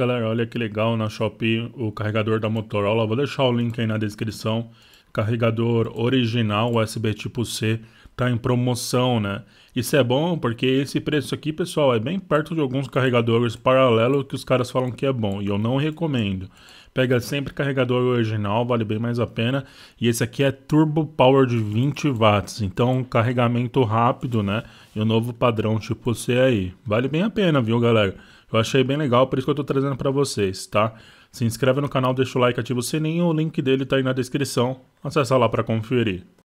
Galera, olha que legal na Shopee o carregador da Motorola. Vou deixar o link aí na descrição. Carregador original USB tipo C tá em promoção, né? Isso é bom porque esse preço aqui, pessoal, é bem perto de alguns carregadores paralelos que os caras falam que é bom e eu não recomendo. Pega sempre carregador original, vale bem mais a pena. E esse aqui é Turbo Power de 20 watts, então carregamento rápido, né? E o novo padrão tipo C aí. Vale bem a pena, viu, galera? Eu achei bem legal, por isso que eu tô trazendo para vocês, tá? Se inscreve no canal, deixa o like, ativa o sininho, o link dele tá aí na descrição. Acessa lá para conferir.